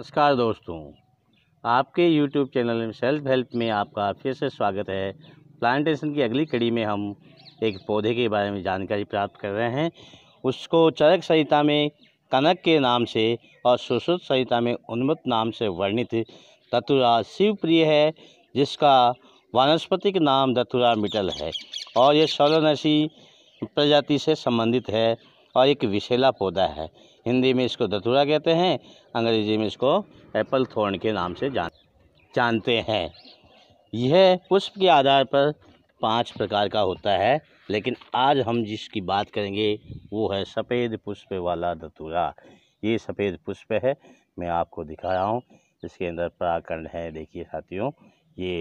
नमस्कार दोस्तों आपके YouTube चैनल सेल्फ हेल्प में आपका फिर से स्वागत है प्लांटेशन की अगली कड़ी में हम एक पौधे के बारे में जानकारी प्राप्त कर रहे हैं उसको चरक संहिता में कनक के नाम से और सुश्रुत संहिता में उन्मत नाम से वर्णित धतुरा शिवप्रिय है जिसका वानस्पतिक नाम धतुरा मिटल है और ये सोलनसी प्रजाति से संबंधित है और एक विशेला पौधा है हिंदी में इसको दतुरा कहते हैं अंग्रेजी में इसको एप्पल थोर्न के नाम से जान जानते हैं यह पुष्प के आधार पर पांच प्रकार का होता है लेकिन आज हम जिसकी बात करेंगे वो है सफ़ेद पुष्प वाला दतुरा ये सफ़ेद पुष्प है मैं आपको दिखा रहा हूँ इसके अंदर पराकरण है देखिए साथियों ये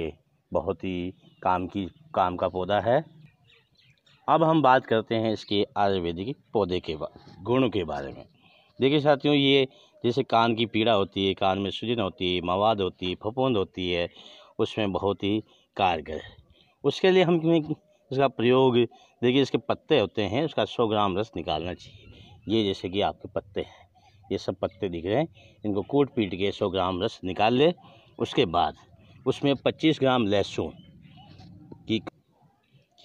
बहुत ही काम की काम का पौधा है अब हम बात करते हैं इसके आयुर्वेदिक पौधे के गुणों के बारे में देखिए साथियों ये जैसे कान की पीड़ा होती है कान में सूजन होती है मवाद होती है फपोंद होती है उसमें बहुत ही कारगर है उसके लिए हमें इसका प्रयोग देखिए इसके पत्ते होते हैं उसका सौ ग्राम रस निकालना चाहिए ये जैसे कि आपके पत्ते हैं ये सब पत्ते दिख रहे हैं इनको कूट पीट के सौ ग्राम रस निकाल ले उसके बाद उसमें पच्चीस ग्राम लहसुन की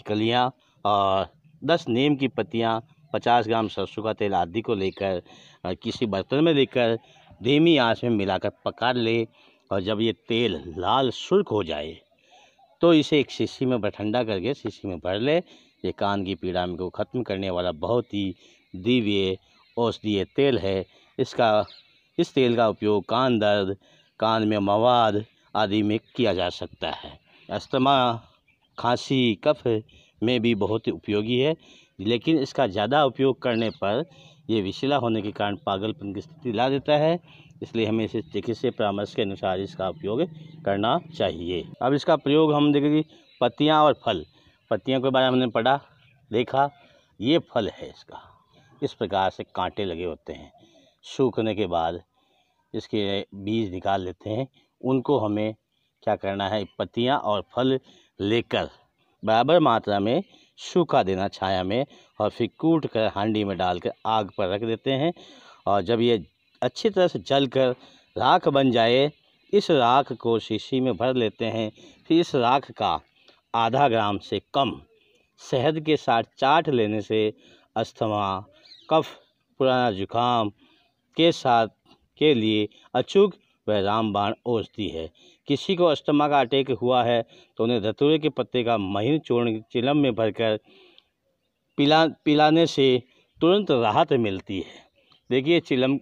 कलियाँ और दस नीम की पत्तियाँ पचास ग्राम सरसों का तेल आदि को लेकर किसी बर्तन में लेकर धीमी आंच में मिलाकर पका ले और जब ये तेल लाल शुल्क हो जाए तो इसे एक शीशी में ठंडा करके शीशी में भर ले ये कान की पीड़ा को ख़त्म करने वाला बहुत ही दिव्य औषधीय तेल है इसका इस तेल का उपयोग कान दर्द कान में मवाद आदि में किया जा सकता है अस्थमा खांसी कफ में भी बहुत उपयोगी है लेकिन इसका ज़्यादा उपयोग करने पर यह विशिला होने के कारण पागलपन की स्थिति ला देता है इसलिए हमें इसे चिकित्सीय परामर्श के अनुसार इसका उपयोग करना चाहिए अब इसका प्रयोग हम देखेंगे पत्तियाँ और फल पत्तियों के बारे में हमने पढ़ा देखा ये फल है इसका इस प्रकार से कांटे लगे होते हैं सूखने के बाद इसके बीज निकाल लेते हैं उनको हमें क्या करना है पत्तियाँ और फल लेकर बराबर मात्रा में सूखा देना छाया में और फिर कूट कर हांडी में डालकर आग पर रख देते हैं और जब ये अच्छी तरह से जल कर राख बन जाए इस राख को शीशी में भर लेते हैं फिर इस राख का आधा ग्राम से कम शहद के साथ चाट लेने से अस्थमा कफ पुराना जुकाम के साथ के लिए अचूक व रामबाण ओसती है किसी को अस्थमा का अटैक हुआ है तो उन्हें धतूरे के पत्ते का महीन चूर्ण चिलम में भरकर पिला पिलाने से तुरंत राहत मिलती है देखिए चिलम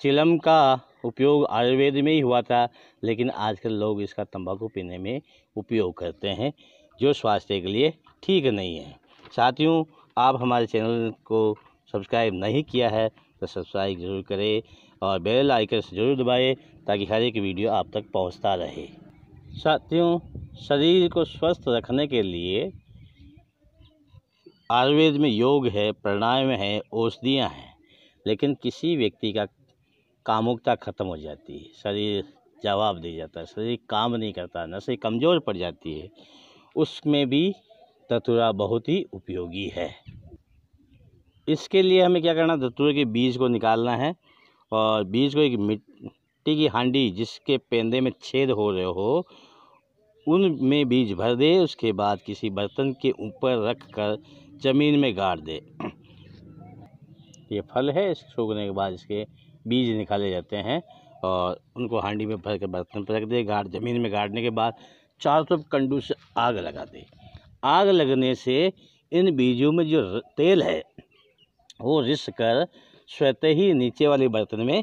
चिलम का उपयोग आयुर्वेद में ही हुआ था लेकिन आजकल लोग इसका तंबाकू पीने में उपयोग करते हैं जो स्वास्थ्य के लिए ठीक नहीं है साथियों आप हमारे चैनल को सब्सक्राइब नहीं किया है तो सब्सक्राइब जरूर करें और बेल आइकन जरूर दबाएं ताकि हर एक वीडियो आप तक पहुंचता रहे साथियों शरीर को स्वस्थ रखने के लिए आयुर्वेद में योग है प्राणायाम है औषधियाँ हैं लेकिन किसी व्यक्ति का कामुकता ख़त्म हो जाती है शरीर जवाब दे जाता है शरीर काम नहीं करता नशे कमज़ोर पड़ जाती है उसमें भी धतूरा बहुत ही उपयोगी है इसके लिए हमें क्या करना धतूरे के बीज को निकालना है और बीज को एक मिट मिट्टी की हांडी जिसके पेंदे में छेद हो रहे हो उनमें बीज भर दे उसके बाद किसी बर्तन के ऊपर रख कर ज़मीन में गाड़ दे ये फल है इस सूखने के बाद इसके बीज निकाले जाते हैं और उनको हांडी में भर के बर्तन पर रख दे गाड़ ज़मीन में गाड़ने के बाद चारों तरफ कंडू से आग लगा दे आग लगने से इन बीजों में जो तेल है वो रिस कर स्वतः ही नीचे वाले बर्तन में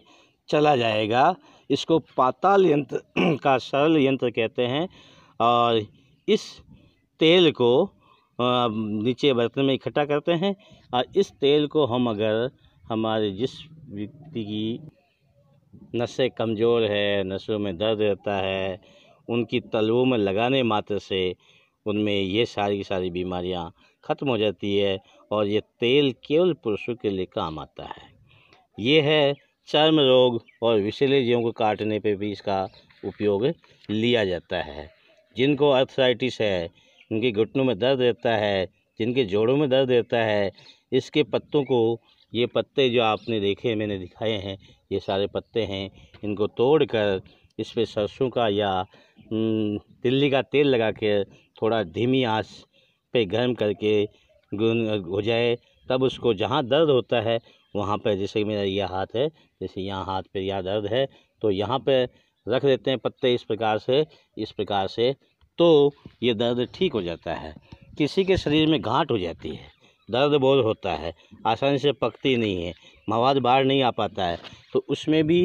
चला जाएगा इसको पाताल यंत्र का सरल यंत्र कहते हैं और इस तेल को नीचे बर्तन में इकट्ठा करते हैं और इस तेल को हम अगर हमारे जिस व्यक्ति की नसें कमज़ोर है नसों में दर्द रहता है उनकी तलवों में लगाने मात्र से उनमें ये सारी की सारी बीमारियां ख़त्म हो जाती है और ये तेल केवल पुरुषों के लिए काम आता है ये है चर्म रोग और विषैले जीवों को काटने पे भी इसका उपयोग लिया जाता है जिनको अर्थराइटिस है उनके घुटनों में दर्द रहता है जिनके जोड़ों में दर्द रहता है इसके पत्तों को ये पत्ते जो आपने देखे मैंने दिखाए हैं ये सारे पत्ते हैं इनको तोड़कर इस पर सरसों का या तिल्ली का तेल लगा कर थोड़ा धीमी आँच पे गर्म करके गुन हो जाए तब उसको जहाँ दर्द होता है वहाँ पर जैसे मेरा यह हाथ है जैसे यहाँ हाथ पे यह दर्द है तो यहाँ पे रख देते हैं पत्ते इस प्रकार से इस प्रकार से तो ये दर्द ठीक हो जाता है किसी के शरीर में घाट हो जाती है दर्द बहुत होता है आसानी से पकती नहीं है मवाद बाहर नहीं आ पाता है तो उसमें भी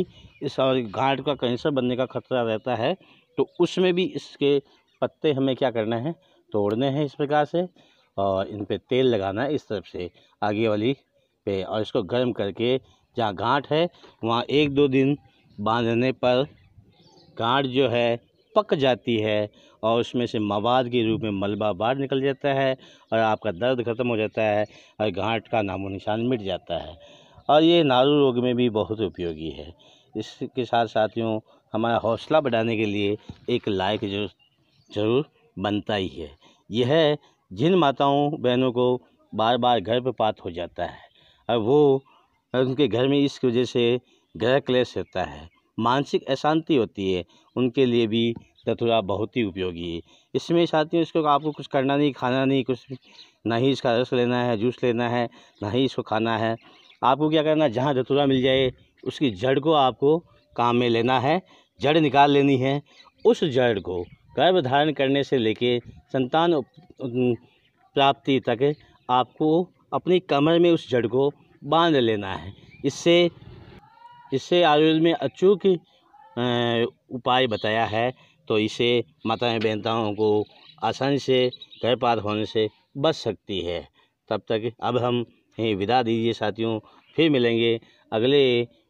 इस और घाट का कैंसर बनने का खतरा रहता है तो उसमें भी इसके पत्ते हमें क्या करना है तोड़ने हैं इस प्रकार से और इन पर तेल लगाना है इस तरफ से आगे वाली पे और इसको गर्म करके जहाँ गांठ है वहाँ एक दो दिन बांधने पर गांठ जो है पक जाती है और उसमें से मवाद के रूप में मलबा बाहर निकल जाता है और आपका दर्द ख़त्म हो जाता है और गांठ का नामो निशान मिट जाता है और ये नारू रोग में भी बहुत उपयोगी है इसके साथ साथियों हमारा हौसला बढ़ाने के लिए एक लायक जरूर जरूर बनता ही है यह जिन माताओं बहनों को बार बार गर्भपात हो जाता है और वो उनके घर में इस वजह से ग्रह क्लेश रहता है मानसिक अशांति होती है उनके लिए भी धतूरा बहुत ही उपयोगी है इसमें साथियों इसको आपको कुछ करना नहीं खाना नहीं कुछ ना ही इसका रस लेना है जूस लेना है ना ही इसको खाना है आपको क्या करना है जहाँ धतूरा मिल जाए उसकी जड़ को आपको काम में लेना है जड़ निकाल लेनी है उस जड़ को गर्भ धारण करने से लेके संतान प्राप्ति तक आपको अपनी कमर में उस जड़ को बांध लेना है इससे इससे आयुर्वेद में अचूक उपाय बताया है तो इसे माताएं बहनताओं को आसानी से गर्भपात होने से बच सकती है तब तक अब हम यहीं विदा दीजिए साथियों फिर मिलेंगे अगले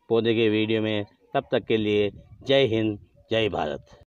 पौधे के वीडियो में तब तक के लिए जय हिंद जय भारत